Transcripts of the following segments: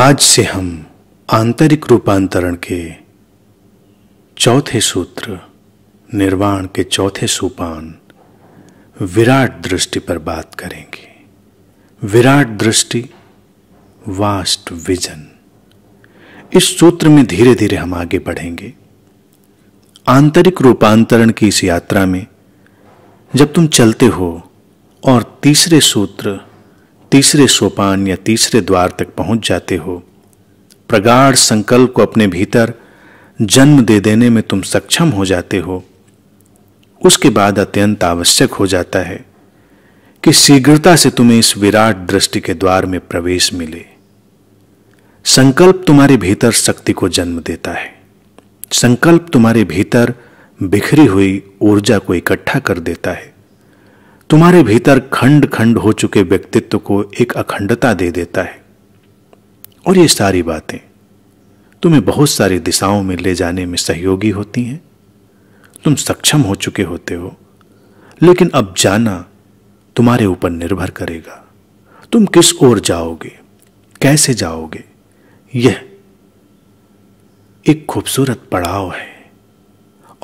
आज से हम आंतरिक रूपांतरण के चौथे सूत्र निर्वाण के चौथे सोपान विराट दृष्टि पर बात करेंगे विराट दृष्टि वास्ट विजन इस सूत्र में धीरे धीरे हम आगे बढ़ेंगे आंतरिक रूपांतरण की इस यात्रा में जब तुम चलते हो और तीसरे सूत्र तीसरे सोपान या तीसरे द्वार तक पहुंच जाते हो प्रगाढ़ संकल्प को अपने भीतर जन्म दे देने में तुम सक्षम हो जाते हो उसके बाद अत्यंत आवश्यक हो जाता है कि शीघ्रता से तुम्हें इस विराट दृष्टि के द्वार में प्रवेश मिले संकल्प तुम्हारे भीतर शक्ति को जन्म देता है संकल्प तुम्हारे भीतर बिखरी हुई ऊर्जा को इकट्ठा कर देता है तुम्हारे भीतर खंड खंड हो चुके व्यक्तित्व को एक अखंडता दे देता है और ये सारी बातें तुम्हें बहुत सारी दिशाओं में ले जाने में सहयोगी होती हैं तुम सक्षम हो चुके होते हो लेकिन अब जाना तुम्हारे ऊपर निर्भर करेगा तुम किस ओर जाओगे कैसे जाओगे यह एक खूबसूरत पड़ाव है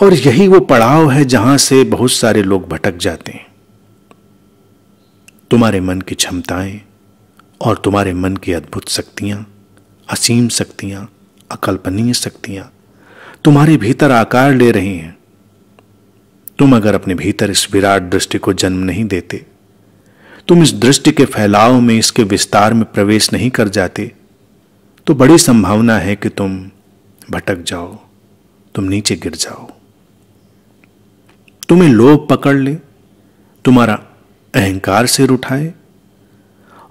और यही वो पड़ाव है जहां से बहुत सारे लोग भटक जाते हैं तुम्हारे मन की क्षमताएं और तुम्हारे मन की अद्भुत शक्तियां असीम शक्तियां अकल्पनीय शक्तियां तुम्हारे भीतर आकार ले रही हैं तुम अगर अपने भीतर इस विराट दृष्टि को जन्म नहीं देते तुम इस दृष्टि के फैलाव में इसके विस्तार में प्रवेश नहीं कर जाते तो बड़ी संभावना है कि तुम भटक जाओ तुम नीचे गिर जाओ तुम्हें लोभ पकड़ ले तुम्हारा अहंकार सिर उठाए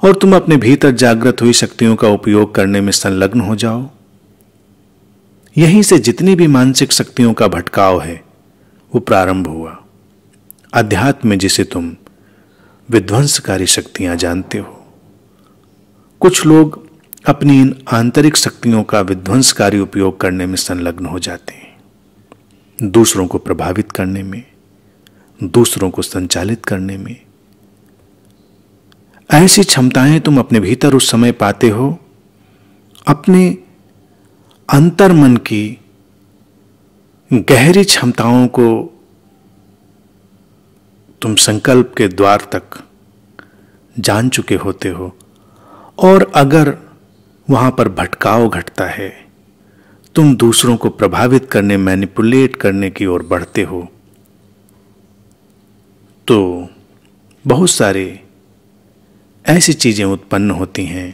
और तुम अपने भीतर जागृत हुई शक्तियों का उपयोग करने में संलग्न हो जाओ यहीं से जितनी भी मानसिक शक्तियों का भटकाव है वो प्रारंभ हुआ अध्यात्म में जिसे तुम विध्वंसकारी शक्तियां जानते हो कुछ लोग अपनी इन आंतरिक शक्तियों का विध्वंसकारी उपयोग करने में संलग्न हो जाते हैं दूसरों को प्रभावित करने में दूसरों को संचालित करने में ऐसी क्षमताएं तुम अपने भीतर उस समय पाते हो अपने अंतर मन की गहरी क्षमताओं को तुम संकल्प के द्वार तक जान चुके होते हो और अगर वहां पर भटकाव घटता है तुम दूसरों को प्रभावित करने मैनिपुलेट करने की ओर बढ़ते हो तो बहुत सारे ऐसी चीज़ें उत्पन्न होती हैं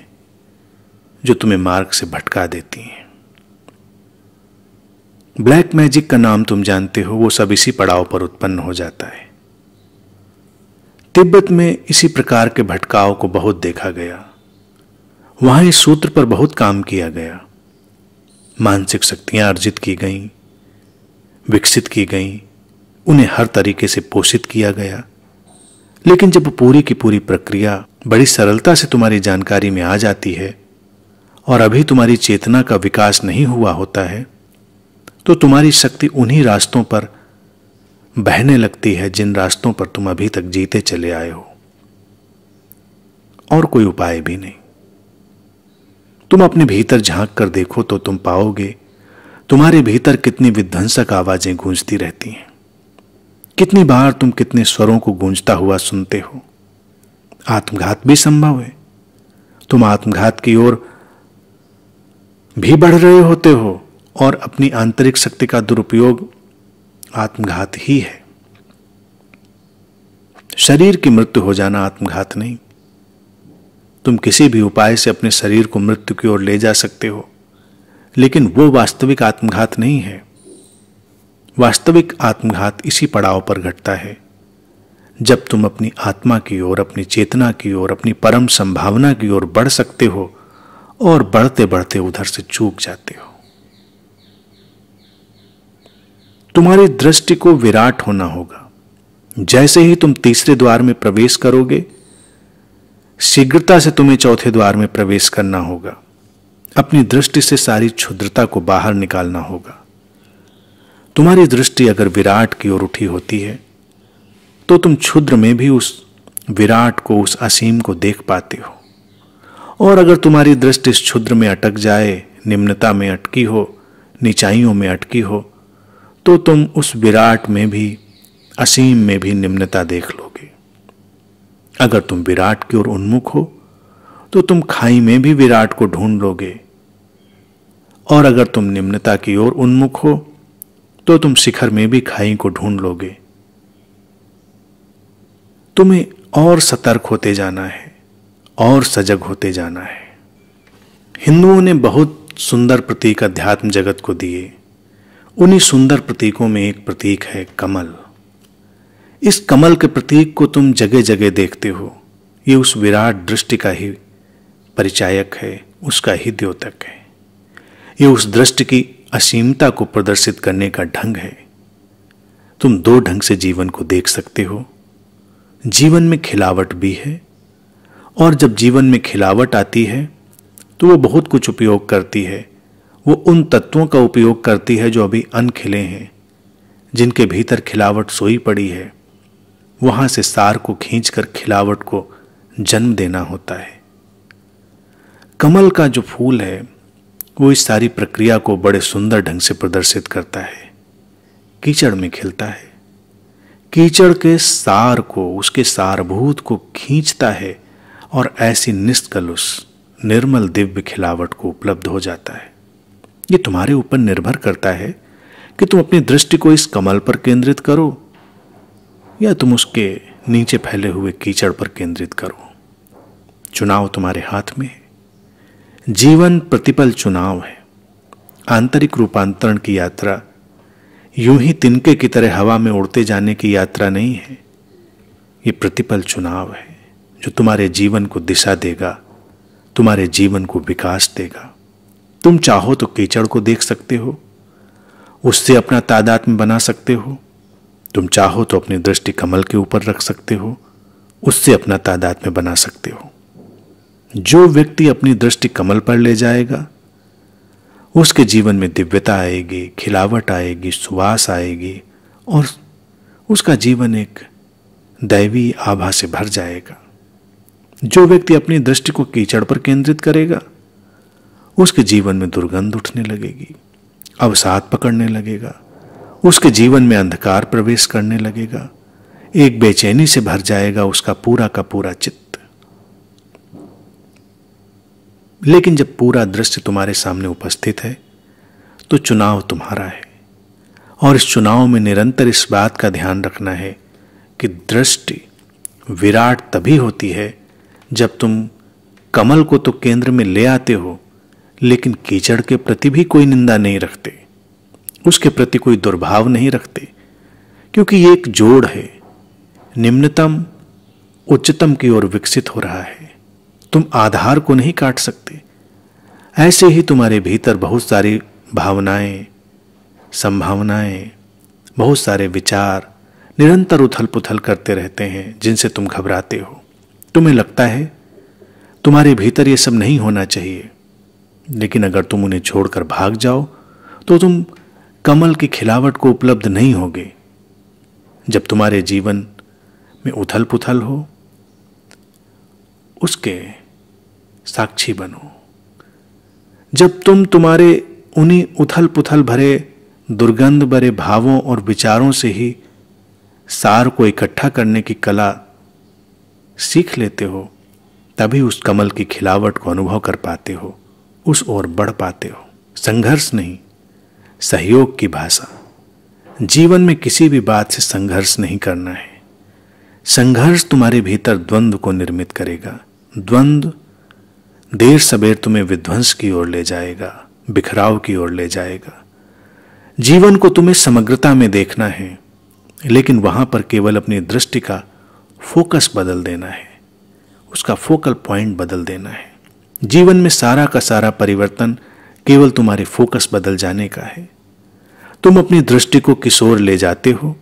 जो तुम्हें मार्ग से भटका देती हैं ब्लैक मैजिक का नाम तुम जानते हो वो सब इसी पड़ाव पर उत्पन्न हो जाता है तिब्बत में इसी प्रकार के भटकाव को बहुत देखा गया वहां इस सूत्र पर बहुत काम किया गया मानसिक शक्तियां अर्जित की गईं विकसित की गईं उन्हें हर तरीके से पोषित किया गया लेकिन जब पूरी की पूरी प्रक्रिया बड़ी सरलता से तुम्हारी जानकारी में आ जाती है और अभी तुम्हारी चेतना का विकास नहीं हुआ होता है तो तुम्हारी शक्ति उन्हीं रास्तों पर बहने लगती है जिन रास्तों पर तुम अभी तक जीते चले आए हो और कोई उपाय भी नहीं तुम अपने भीतर झांक कर देखो तो तुम पाओगे तुम्हारे भीतर कितनी विध्वंसक आवाजें गूंजती रहती हैं कितनी बार तुम कितने स्वरों को गूंजता हुआ सुनते हो आत्मघात भी संभव है तुम आत्मघात की ओर भी बढ़ रहे होते हो और अपनी आंतरिक शक्ति का दुरुपयोग आत्मघात ही है शरीर की मृत्यु हो जाना आत्मघात नहीं तुम किसी भी उपाय से अपने शरीर को मृत्यु की ओर ले जा सकते हो लेकिन वो वास्तविक आत्मघात नहीं है वास्तविक आत्मघात इसी पड़ाव पर घटता है जब तुम अपनी आत्मा की ओर अपनी चेतना की ओर अपनी परम संभावना की ओर बढ़ सकते हो और बढ़ते बढ़ते उधर से चूक जाते हो तुम्हारी दृष्टि को विराट होना होगा जैसे ही तुम तीसरे द्वार में प्रवेश करोगे शीघ्रता से तुम्हें चौथे द्वार में प्रवेश करना होगा अपनी दृष्टि से सारी क्षुद्रता को बाहर निकालना होगा तुम्हारी दृष्टि अगर विराट की ओर उठी होती है तो तुम क्षुद्र में भी उस विराट को उस असीम को देख पाते हो और अगर तुम्हारी दृष्टि इस क्षुद्र में अटक जाए निम्नता में अटकी हो निचाइयों में अटकी हो तो तुम उस विराट में भी असीम में भी निम्नता देख लोगे अगर तुम विराट की ओर उन्मुख हो तो तुम खाई में भी विराट को ढूंढ लोगे और अगर तुम निम्नता की ओर उन्मुख हो तो तुम शिखर में भी खाई को ढूंढ लोगे तुम्हें और सतर्क होते जाना है और सजग होते जाना है हिंदुओं ने बहुत सुंदर प्रतीक अध्यात्म जगत को दिए उन्हीं सुंदर प्रतीकों में एक प्रतीक है कमल इस कमल के प्रतीक को तुम जगह जगह देखते हो ये उस विराट दृष्टि का ही परिचायक है उसका ही द्योतक है ये उस दृष्टि की असीमता को प्रदर्शित करने का ढंग है तुम दो ढंग से जीवन को देख सकते हो जीवन में खिलावट भी है और जब जीवन में खिलावट आती है तो वो बहुत कुछ उपयोग करती है वो उन तत्वों का उपयोग करती है जो अभी अनखिले हैं जिनके भीतर खिलावट सोई पड़ी है वहां से सार को खींचकर खिलावट को जन्म देना होता है कमल का जो फूल है वो इस सारी प्रक्रिया को बड़े सुंदर ढंग से प्रदर्शित करता है कीचड़ में खिलता है कीचड़ के सार को उसके सारभूत को खींचता है और ऐसी निष्कलुष निर्मल दिव्य खिलावट को उपलब्ध हो जाता है ये तुम्हारे ऊपर निर्भर करता है कि तुम अपनी दृष्टि को इस कमल पर केंद्रित करो या तुम उसके नीचे फैले हुए कीचड़ पर केंद्रित करो चुनाव तुम्हारे हाथ में है जीवन प्रतिपल चुनाव है आंतरिक रूपांतरण की यात्रा यूं ही तिनके की तरह हवा में उड़ते जाने की यात्रा नहीं है ये प्रतिपल चुनाव है जो तुम्हारे जीवन को दिशा देगा तुम्हारे जीवन को विकास देगा तुम चाहो तो कीचड़ को देख सकते हो उससे अपना तादात्म्य बना सकते हो तुम चाहो तो अपनी दृष्टि कमल के ऊपर रख सकते हो उससे अपना तादात्म्य बना सकते हो जो व्यक्ति अपनी दृष्टि कमल पर ले जाएगा उसके जीवन में दिव्यता आएगी खिलावट आएगी सुवास आएगी और उसका जीवन एक दैवी आभा से भर जाएगा जो व्यक्ति अपनी दृष्टि को कीचड़ पर केंद्रित करेगा उसके जीवन में दुर्गंध उठने लगेगी अवसाद पकड़ने लगेगा उसके जीवन में अंधकार प्रवेश करने लगेगा एक बेचैनी से भर जाएगा उसका पूरा का पूरा चित्त लेकिन जब पूरा दृश्य तुम्हारे सामने उपस्थित है तो चुनाव तुम्हारा है और इस चुनाव में निरंतर इस बात का ध्यान रखना है कि दृष्टि विराट तभी होती है जब तुम कमल को तो केंद्र में ले आते हो लेकिन कीचड़ के प्रति भी कोई निंदा नहीं रखते उसके प्रति कोई दुर्भाव नहीं रखते क्योंकि ये एक जोड़ है निम्नतम उच्चतम की ओर विकसित हो रहा है तुम आधार को नहीं काट सकते ऐसे ही तुम्हारे भीतर बहुत सारी भावनाएं संभावनाएं बहुत सारे विचार निरंतर उथल पुथल करते रहते हैं जिनसे तुम घबराते हो तुम्हें लगता है तुम्हारे भीतर ये सब नहीं होना चाहिए लेकिन अगर तुम उन्हें छोड़कर भाग जाओ तो तुम कमल की खिलावट को उपलब्ध नहीं होगे जब तुम्हारे जीवन में उथल पुथल हो उसके साक्षी बनो जब तुम तुम्हारे उन्हीं उथल पुथल भरे दुर्गंध भरे भावों और विचारों से ही सार को इकट्ठा करने की कला सीख लेते हो तभी उस कमल की खिलावट को अनुभव कर पाते हो उस ओर बढ़ पाते हो संघर्ष नहीं सहयोग की भाषा जीवन में किसी भी बात से संघर्ष नहीं करना है संघर्ष तुम्हारे भीतर द्वंद्व को निर्मित करेगा द्वंद्व देर सबेर तुम्हें विध्वंस की ओर ले जाएगा बिखराव की ओर ले जाएगा जीवन को तुम्हें समग्रता में देखना है लेकिन वहां पर केवल अपनी दृष्टि का फोकस बदल देना है उसका फोकल पॉइंट बदल देना है जीवन में सारा का सारा परिवर्तन केवल तुम्हारे फोकस बदल जाने का है तुम अपनी दृष्टि को किस ओर ले जाते हो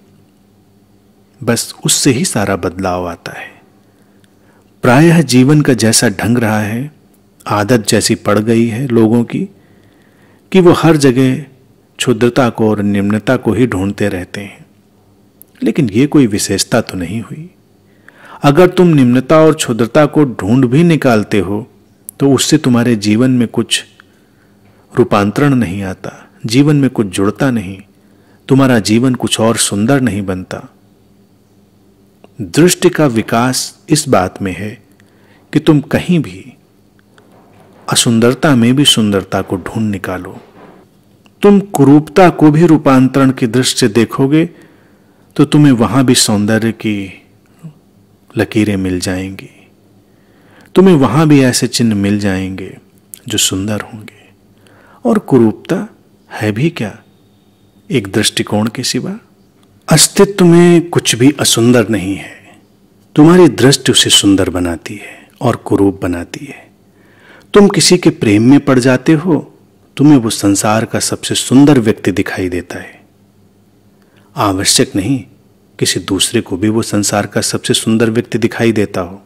बस उससे ही सारा बदलाव आता है प्रायः जीवन का जैसा ढंग रहा है आदत जैसी पड़ गई है लोगों की कि वो हर जगह क्षुद्रता को और निम्नता को ही ढूंढते रहते हैं लेकिन ये कोई विशेषता तो नहीं हुई अगर तुम निम्नता और क्षुद्रता को ढूंढ भी निकालते हो तो उससे तुम्हारे जीवन में कुछ रूपांतरण नहीं आता जीवन में कुछ जुड़ता नहीं तुम्हारा जीवन कुछ और सुंदर नहीं बनता दृष्टि का विकास इस बात में है कि तुम कहीं भी असुंदरता में भी सुंदरता को ढूंढ निकालो तुम कुरूपता को भी रूपांतरण की दृष्टि से देखोगे तो तुम्हें वहां भी सौंदर्य की लकीरें मिल जाएंगी तुम्हें वहां भी ऐसे चिन्ह मिल जाएंगे जो सुंदर होंगे और कुरूपता है भी क्या एक दृष्टिकोण के सिवा अस्तित्व में कुछ भी असुंदर नहीं है तुम्हारी दृष्टि उसे सुंदर बनाती है और कुरूप बनाती है तुम किसी के प्रेम में पड़ जाते हो तुम्हें वो संसार का सबसे सुंदर व्यक्ति दिखाई देता है आवश्यक नहीं किसी दूसरे को भी वो संसार का सबसे सुंदर व्यक्ति दिखाई देता हो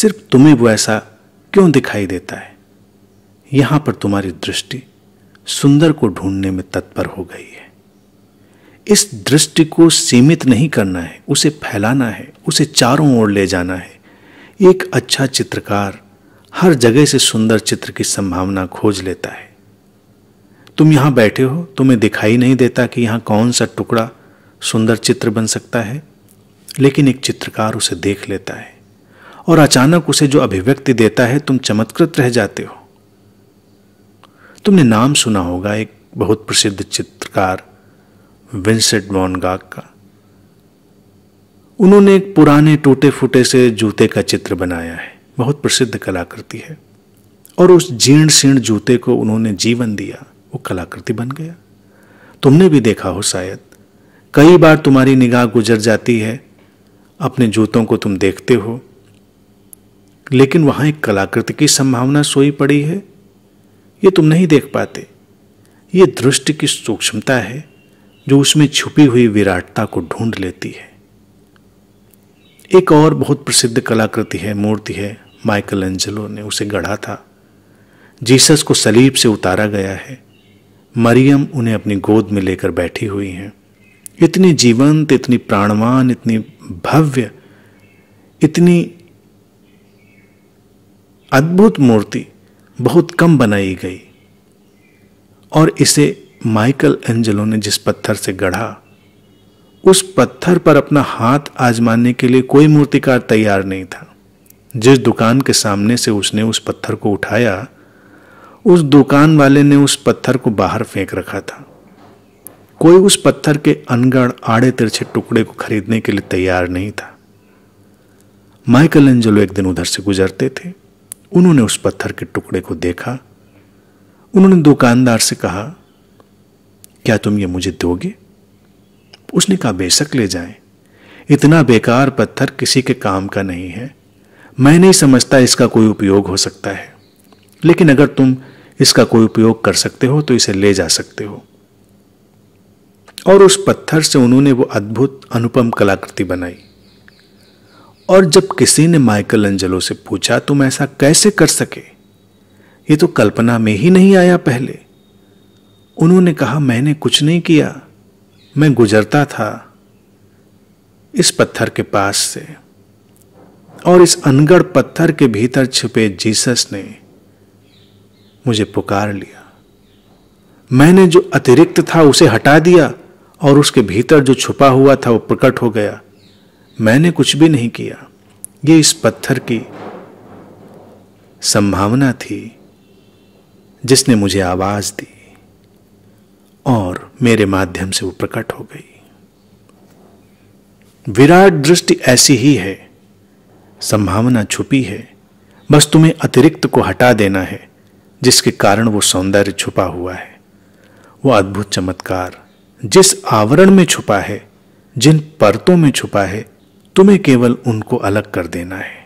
सिर्फ तुम्हें वो ऐसा क्यों दिखाई देता है यहां पर तुम्हारी दृष्टि सुंदर को ढूंढने में तत्पर हो गई है इस दृष्टि को सीमित नहीं करना है उसे फैलाना है उसे चारों ओर ले जाना है एक अच्छा चित्रकार हर जगह से सुंदर चित्र की संभावना खोज लेता है तुम यहां बैठे हो तुम्हें दिखाई नहीं देता कि यहां कौन सा टुकड़ा सुंदर चित्र बन सकता है लेकिन एक चित्रकार उसे देख लेता है और अचानक उसे जो अभिव्यक्ति देता है तुम चमत्कृत रह जाते हो तुमने नाम सुना होगा एक बहुत प्रसिद्ध चित्रकार विंसेंट वॉनगाग का उन्होंने एक पुराने टूटे फूटे से जूते का चित्र बनाया है बहुत प्रसिद्ध कलाकृति है और उस जीर्ण शीर्ण जूते को उन्होंने जीवन दिया वो कलाकृति बन गया तुमने भी देखा हो शायद कई बार तुम्हारी निगाह गुजर जाती है अपने जूतों को तुम देखते हो लेकिन वहां एक कलाकृति की संभावना सोई पड़ी है ये तुम नहीं देख पाते ये दृष्टि की सूक्ष्मता है जो उसमें छुपी हुई विराटता को ढूंढ लेती है एक और बहुत प्रसिद्ध कलाकृति है मूर्ति है माइकल एंजलो ने उसे गढ़ा था जीसस को सलीब से उतारा गया है मरियम उन्हें अपनी गोद में लेकर बैठी हुई हैं इतनी जीवंत इतनी प्राणवान इतनी भव्य इतनी अद्भुत मूर्ति बहुत कम बनाई गई और इसे माइकल एंजलो ने जिस पत्थर से गढ़ा उस पत्थर पर अपना हाथ आजमाने के लिए कोई मूर्तिकार तैयार नहीं था जिस दुकान के सामने से उसने उस पत्थर को उठाया उस दुकान वाले ने उस पत्थर को बाहर फेंक रखा था कोई उस पत्थर के अनगढ़ आड़े तिरछे टुकड़े को खरीदने के लिए तैयार नहीं था माइकल एंजलो एक दिन उधर से गुजरते थे उन्होंने उस पत्थर के टुकड़े को देखा उन्होंने दुकानदार से कहा क्या तुम ये मुझे दोगे उसने कहा बेशक ले जाएं। इतना बेकार पत्थर किसी के काम का नहीं है मैं नहीं समझता इसका कोई उपयोग हो सकता है लेकिन अगर तुम इसका कोई उपयोग कर सकते हो तो इसे ले जा सकते हो और उस पत्थर से उन्होंने वो अद्भुत अनुपम कलाकृति बनाई और जब किसी ने माइकल एंजलो से पूछा तुम ऐसा कैसे कर सके ये तो कल्पना में ही नहीं आया पहले उन्होंने कहा मैंने कुछ नहीं किया मैं गुजरता था इस पत्थर के पास से और इस अनगढ़ पत्थर के भीतर छिपे जीसस ने मुझे पुकार लिया मैंने जो अतिरिक्त था उसे हटा दिया और उसके भीतर जो छुपा हुआ था वो प्रकट हो गया मैंने कुछ भी नहीं किया ये इस पत्थर की संभावना थी जिसने मुझे आवाज दी और मेरे माध्यम से वो प्रकट हो गई विराट दृष्टि ऐसी ही है संभावना छुपी है बस तुम्हें अतिरिक्त को हटा देना है जिसके कारण वो सौंदर्य छुपा हुआ है वो अद्भुत चमत्कार जिस आवरण में छुपा है जिन परतों में छुपा है तुम्हें केवल उनको अलग कर देना है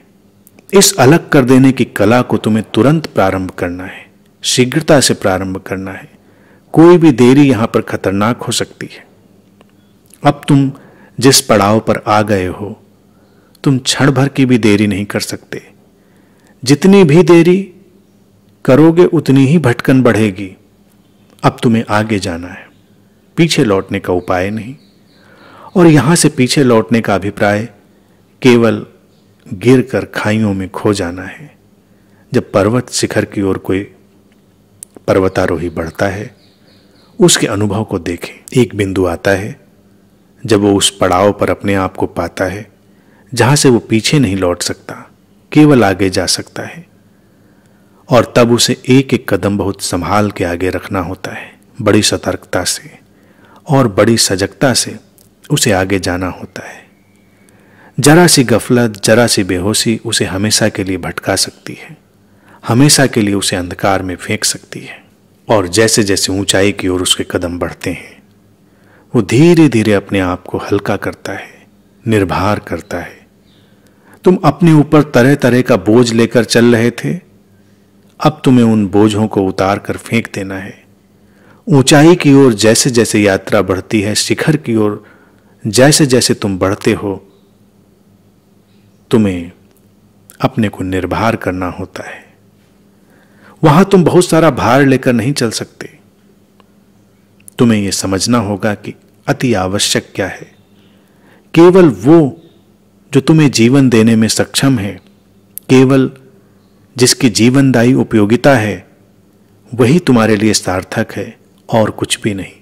इस अलग कर देने की कला को तुम्हें तुरंत प्रारंभ करना है शीघ्रता से प्रारंभ करना है कोई भी देरी यहां पर खतरनाक हो सकती है अब तुम जिस पड़ाव पर आ गए हो तुम क्षण भर की भी देरी नहीं कर सकते जितनी भी देरी करोगे उतनी ही भटकन बढ़ेगी अब तुम्हें आगे जाना है पीछे लौटने का उपाय नहीं और यहां से पीछे लौटने का अभिप्राय केवल गिर कर खाइयों में खो जाना है जब पर्वत शिखर की ओर कोई पर्वतारोही बढ़ता है उसके अनुभव को देखें एक बिंदु आता है जब वो उस पड़ाव पर अपने आप को पाता है जहां से वो पीछे नहीं लौट सकता केवल आगे जा सकता है और तब उसे एक एक कदम बहुत संभाल के आगे रखना होता है बड़ी सतर्कता से और बड़ी सजगता से उसे आगे जाना होता है जरा सी गफलत जरा सी बेहोशी उसे हमेशा के लिए भटका सकती है हमेशा के लिए उसे अंधकार में फेंक सकती है और जैसे जैसे ऊंचाई की ओर उसके कदम बढ़ते हैं वो धीरे धीरे अपने आप को हल्का करता है निर्भर करता है तुम अपने ऊपर तरह तरह का बोझ लेकर चल रहे थे अब तुम्हें उन बोझों को उतार कर फेंक देना है ऊंचाई की ओर जैसे जैसे यात्रा बढ़ती है शिखर की ओर जैसे जैसे तुम बढ़ते हो तुम्हें अपने को निर्भर करना होता है वहां तुम बहुत सारा भार लेकर नहीं चल सकते तुम्हें यह समझना होगा कि अति आवश्यक क्या है केवल वो जो तुम्हें जीवन देने में सक्षम है केवल जिसकी जीवनदायी उपयोगिता है वही तुम्हारे लिए सार्थक है और कुछ भी नहीं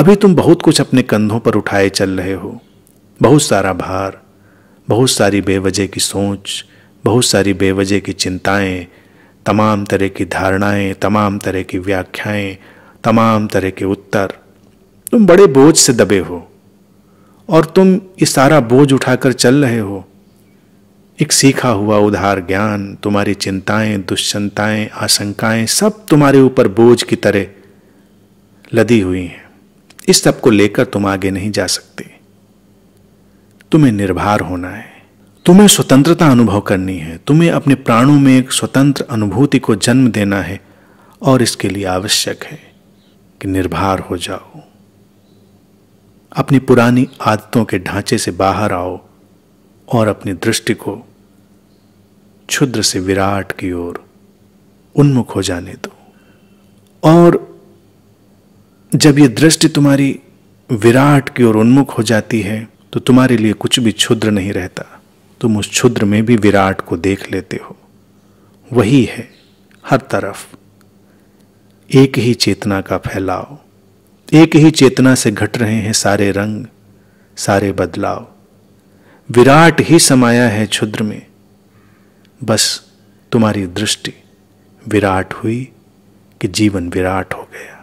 अभी तुम बहुत कुछ अपने कंधों पर उठाए चल रहे हो बहुत सारा भार बहुत सारी बेवजह की सोच बहुत सारी बेवजह की चिंताएं तमाम तरह की धारणाएं तमाम तरह की व्याख्याएं तमाम तरह के उत्तर तुम बड़े बोझ से दबे हो और तुम ये सारा बोझ उठाकर चल रहे हो एक सीखा हुआ उधार ज्ञान तुम्हारी चिंताएं दुश्चिंताएं आशंकाएं सब तुम्हारे ऊपर बोझ की तरह लदी हुई हैं इस सब को लेकर तुम आगे नहीं जा सकते तुम्हें निर्भर होना है तुम्हें स्वतंत्रता अनुभव करनी है तुम्हें अपने प्राणों में एक स्वतंत्र अनुभूति को जन्म देना है और इसके लिए आवश्यक है कि निर्भर हो जाओ अपनी पुरानी आदतों के ढांचे से बाहर आओ और अपनी दृष्टि को क्षुद्र से विराट की ओर उन्मुख हो जाने दो और जब ये दृष्टि तुम्हारी विराट की ओर उन्मुख हो जाती है तो तुम्हारे लिए कुछ भी क्षुद्र नहीं रहता तुम उस क्षुद्र में भी विराट को देख लेते हो वही है हर तरफ एक ही चेतना का फैलाव एक ही चेतना से घट रहे हैं सारे रंग सारे बदलाव विराट ही समाया है क्षुद्र में बस तुम्हारी दृष्टि विराट हुई कि जीवन विराट हो गया